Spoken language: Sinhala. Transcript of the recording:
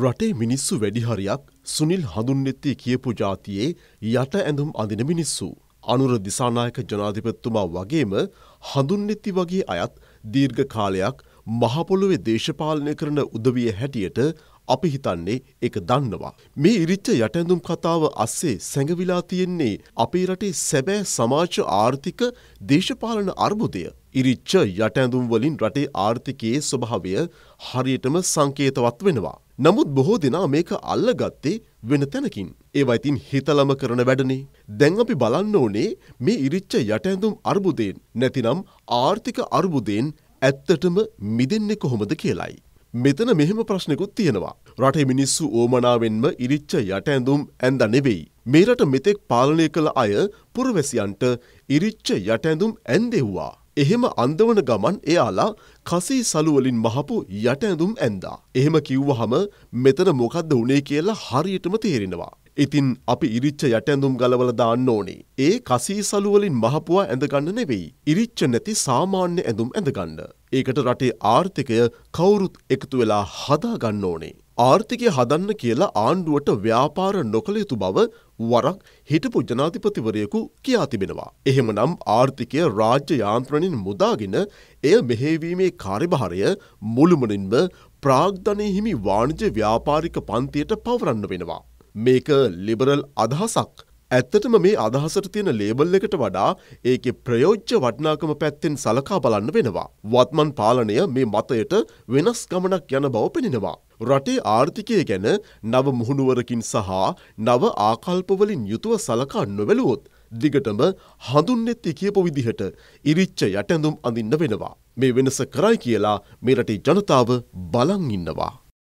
රටේ මිනිස්සු වැඩිහරියක් සුනිල් හඳුන්නෙත්තේ කියපු ජාතියේ යට ඇඳුම් අඳින මිනිස්සු. අනුර දිසානායක ජනාධිපත්තුමා වගේම හඳුන්නෙති වගේ අයත් දීර්ඝ කාලයක් මහපොළුවේ දේශපාලනය කරන උදවිය හැටියට අපි හිතන්නේ එක දන්නවා. මේ ඉරිච්ච යටඇඳුම් කතාව අස්සේ සැඟවිලා තියෙන්නේ අපේ රටේ සැබෑ සමාජ ආර්ථික දේශපාලන අර්බුදය. ඉරිච්ච යටඇඳුම් වලින් රටේ ආර්ථිකයේ ස්වභාවය හරියටම සංකේතවත් වෙනවා. නමුත් බොහෝ දෙනා මේක අල්ලගත්තේ වෙන තැනකින්. ඒවයිතින් හිතලම කරන වැඩනේ. දැන් අපි බලන්න ඕනේ මේ ඉරිච්ච යටඇඳුම් අර්බුදයෙන් නැතිනම් ආර්ථික අර්බුදයෙන් ඇත්තටම මිදෙන්නේ කොහොමද කියලයි. මෙතන මෙහෙම ප්‍රශ්නකුත් තියෙනවා. රටේ මිනිස්සු ඕමනාවෙන්ම ඉරිච්ච යටඇඳුම් ඇඳ නෙවෙයි. මේරට මෙතෙක් පාලනය කළ අය පුරවැසියන්ට ඉරිච්ච යටඇඳුම් ඇන්දෙව්වා. එහෙම අන්දවන ගමන් එයාලා කසී සලුවලින් මහපු යට ඇඳුම් ඇන්දා. එහෙම කිව්වහම මෙතන මොකක්ද උනේ කියලා හරියටම තේරෙනවා. ඉතින් අපි ඉරිච්ච යටඇඳුම් ගලවල දාන්න ඕනේ. ඒ කසී සලුවලින් මහපුවා ඇඳගන්න නෙවෙයි. ඉරිච්ච නැති සාමාන්‍ය ඇඳුම් ඇඳගන්න. ඒකට රටේ ආර්ථිකය කවුරුත් එකතු වෙලා හදාගන්න ඕනේ. ආර්ථිකය හදන්න කියලා ආණ්ඩුවට ව්‍යාපාර නොකළ යුතු බව වරක් හිටපු ජනාධිපතිවරයෙකු කියා තිබෙනවා. එහෙමනම් ආර්ථිකය රාජ්‍ය යාන්ත්‍රණින් මුදාගෙන එය මෙහෙවීමේ කාර්යභාරය මුළුමනින්ම ප්‍රාග්ධනය හිමි වාණිජ ව්‍යාපාරික පන්තියට පවරන්න වෙනවා. මේක ලිබරල් අදහසක්. ඇත්තටම මේ අදහසට තියෙන ලේබල් එකට වඩා ඒකෙ ප්‍රයෝජ්‍ය වටිනාකම පැත්තෙන් සලකා බලන්න වෙනවා. වත්මන් පාලනය මේ මතයට වෙනස් ගමනක් යන බව පෙනෙනවා. රටේ ආර්ථිකය ගැන නව මුහුණුවරකින් සහ නව ආකල්පවලින් යුතුව සලකා නොවැලුවොත්. දිගටම හඳුන්නෙත්ති කියපු විදිහට ඉරිච්ච යටැඳුම් අඳින්න වෙනවා. මේ වෙනස කරයි කියලා මේ රටේ ජනතාව බලන් ඉන්නවා.